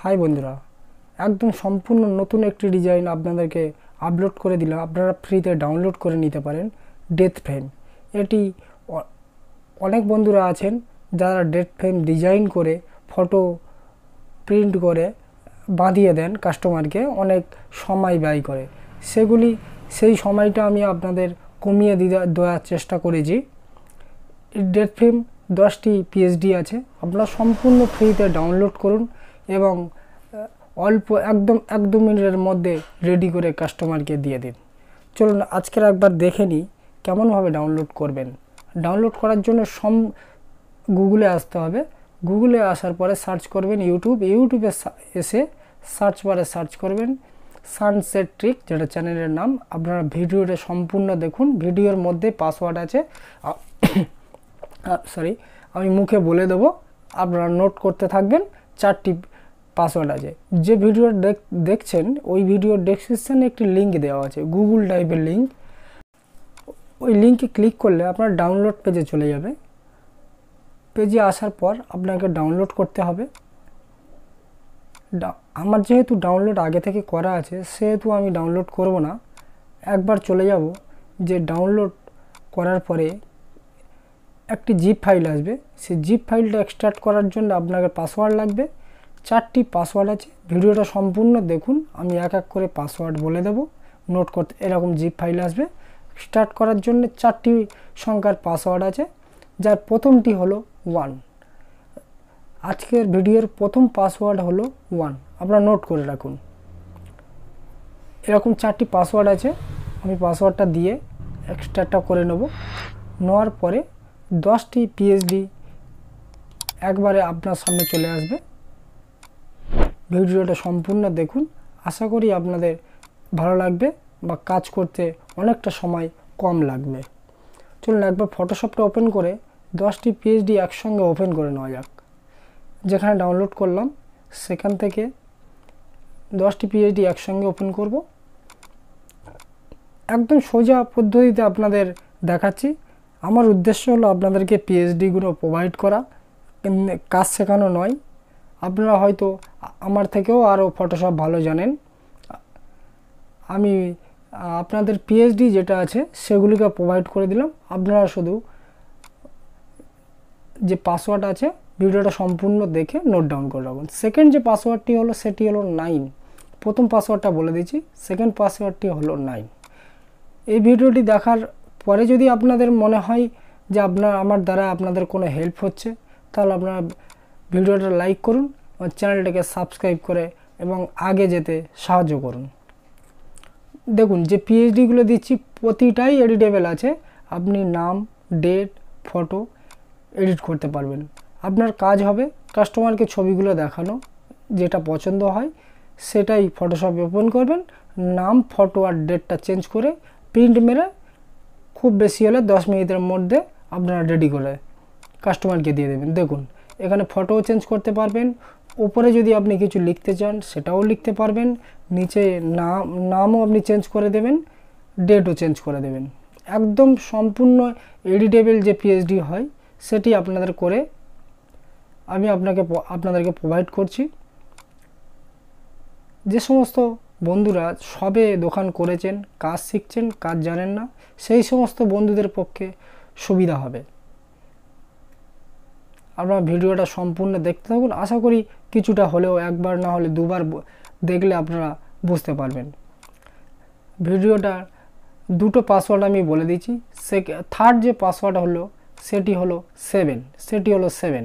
high বন্ধুরা একদম সম্পূর্ণ নতুন একটি ডিজাইন আপনাদেরকে আপলোড করে দিলাম আপনারা ফ্রিতে ডাউনলোড করে নিতে পারেন ডেথ ফ্রেম এটি অনেক বন্ধুরা আছেন যারা ডেথ ফ্রেম ডিজাইন করে ফটো প্রিন্ট করে বাঁধিয়ে দেন কাস্টমারকে অনেক সময় ব্যয় করে সেগুলি সেই সময়টা আমি আপনাদের কমিয়ে দিতে দেওয়ার চেষ্টা করেছি ডেট ফ্রেম দশটি পিএইচডি আছে আপনারা সম্পূর্ণ ফ্রিতে ডাউনলোড করুন এবং অল্প একদম এক দু মিনিটের মধ্যে রেডি করে কাস্টমারকে দিয়ে দিন চলুন আজকের একবার দেখে নিই কেমনভাবে ডাউনলোড করবেন ডাউনলোড করার জন্য সম গুগলে আসতে হবে গুগলে আসার পরে সার্চ করবেন ইউটিউব ইউটিউবে এসে সার্চ বারে সার্চ করবেন সানসেট ট্রিক যেটা চ্যানেলের নাম আপনারা ভিডিওটা সম্পূর্ণ দেখুন ভিডিওর মধ্যে পাসওয়ার্ড আছে সরি আমি মুখে বলে দেবো আপনারা নোট করতে থাকবেন চারটি পাসওয়ার্ড আছে যে ভিডিও দেখছেন ওই ভিডিওর ডেসক্রিপশানে একটি লিঙ্ক দেওয়া আছে গুগল টাইপের লিঙ্ক ওই লিঙ্কে ক্লিক করলে আপনার ডাউনলোড পেজে চলে যাবে পেজে আসার পর আপনাকে ডাউনলোড করতে হবে আমার যেহেতু ডাউনলোড আগে থেকে করা আছে সেহেতু আমি ডাউনলোড করব না একবার চলে যাব যে ডাউনলোড করার পরে একটি জিপ ফাইল আসবে সেই জিপ ফাইলটা এক্সট্রাক্ট করার জন্য আপনাকে পাসওয়ার্ড লাগবে চারটি পাসওয়ার্ড আছে ভিডিওটা সম্পূর্ণ দেখুন আমি এক এক করে পাসওয়ার্ড বলে দেব নোট করতে এরকম জিপ ফাইল আসবে স্টার্ট করার জন্য চারটি সংখ্যার পাসওয়ার্ড আছে যার প্রথমটি হলো ওয়ান আজকের ভিডিওর প্রথম পাসওয়ার্ড হলো ওয়ান আপনারা নোট করে রাখুন এরকম চারটি পাসওয়ার্ড আছে আমি পাসওয়ার্ডটা দিয়ে এক্সট্রাটা করে নেব নেওয়ার পরে দশটি পিএইচডি একবারে আপনার সামনে চলে আসবে ভিডিওটা সম্পূর্ণ দেখুন আশা করি আপনাদের ভালো লাগবে বা কাজ করতে অনেকটা সময় কম লাগবে চলুন একবার ফটোশপটা ওপেন করে দশটি পিএইচডি একসঙ্গে ওপেন করে নেওয়া যাক যেখানে ডাউনলোড করলাম সেখান থেকে দশটি পিএইচডি একসঙ্গে ওপেন করব একদম সোজা পদ্ধতিতে আপনাদের দেখাচ্ছি আমার উদ্দেশ্য হলো আপনাদেরকে পিএইচডিগুলো প্রোভাইড করা কাজ শেখানো নয় আপনারা হয়তো আমার থেকেও আরও ফটোশপ ভালো জানেন আমি আপনাদের পিএইচডি যেটা আছে সেগুলিকে প্রোভাইড করে দিলাম আপনারা শুধু যে পাসওয়ার্ড আছে ভিডিওটা সম্পূর্ণ দেখে নোট ডাউন করে রাখুন সেকেন্ড যে পাসওয়ার্ডটি হলো সেটি হলো নাইন প্রথম পাসওয়ার্ডটা বলে দিচ্ছি সেকেন্ড পাসওয়ার্ডটি হলো নাইন এই ভিডিওটি দেখার পরে যদি আপনাদের মনে হয় যে আপনার আমার দ্বারা আপনাদের কোনো হেল্প হচ্ছে তাহলে আপনারা ভিডিওটা লাইক করুন চ্যানেলটাকে সাবস্ক্রাইব করে এবং আগে যেতে সাহায্য করুন দেখুন যে পিএইচডিগুলো দিচ্ছি প্রতিটাই এডিটেবল আছে আপনি নাম ডেট ফটো এডিট করতে পারবেন আপনার কাজ হবে কাস্টমারকে ছবিগুলো দেখানো যেটা পছন্দ হয় সেটাই ফটোশপ ওপেন করবেন নাম ফটো আর ডেটটা চেঞ্জ করে প্রিন্ট মেরে খুব বেশি হলে দশ মিনিটের মধ্যে আপনারা রেডি করে কাস্টমারকে দিয়ে দেবেন দেখুন এখানে ফটোও চেঞ্জ করতে পারবেন উপরে যদি আপনি কিছু লিখতে চান সেটাও লিখতে পারবেন নিচে নাম নামও আপনি চেঞ্জ করে দেবেন ডেটও চেঞ্জ করে দেবেন একদম সম্পূর্ণ এডিটেবল যে পিএইচডি হয় সেটি আপনাদের করে আমি আপনাকে আপনাদেরকে প্রোভাইড করছি যে সমস্ত বন্ধুরা সবে দোকান করেছেন কাজ শিখছেন কাজ জানেন না সেই সমস্ত বন্ধুদের পক্ষে সুবিধা হবে আপনার ভিডিওটা সম্পূর্ণ দেখতে থাকুন আশা করি কিছুটা হলেও একবার না হলে দুবার দেখলে আপনারা বুঝতে পারবেন ভিডিওটার দুটো পাসওয়ার্ড আমি বলে দিচ্ছি সে থার্ড যে পাসওয়ার্ড হলো সেটি হলো সেভেন সেটি হলো সেভেন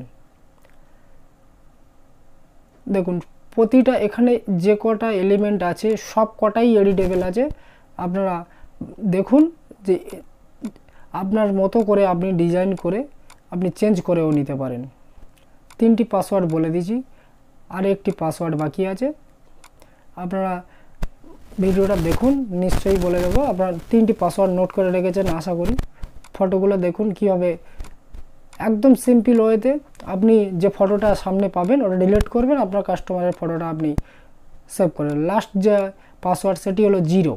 দেখুন প্রতিটা এখানে যে কটা এলিমেন্ট আছে সব কটাই এডিটেবেল আছে আপনারা দেখুন যে আপনার মতো করে আপনি ডিজাইন করে আপনি চেঞ্জ করেও নিতে পারেন তিনটি পাসওয়ার্ড বলে দিয়েছি আর একটি পাসওয়ার্ড বাকি আছে আপনারা ভিডিওটা দেখুন নিশ্চয়ই বলে দেবো আপনার তিনটি পাসওয়ার্ড নোট করে রেখেছেন আশা করি ফটোগুলো দেখুন কীভাবে একদম সিম্পল ওয়েতে আপনি যে ফটোটা সামনে পাবেন ওটা ডিলিট করবেন আপনার কাস্টমারের ফটোটা আপনি সেভ করবেন লাস্ট যে পাসওয়ার্ড সেটি হলো জিরো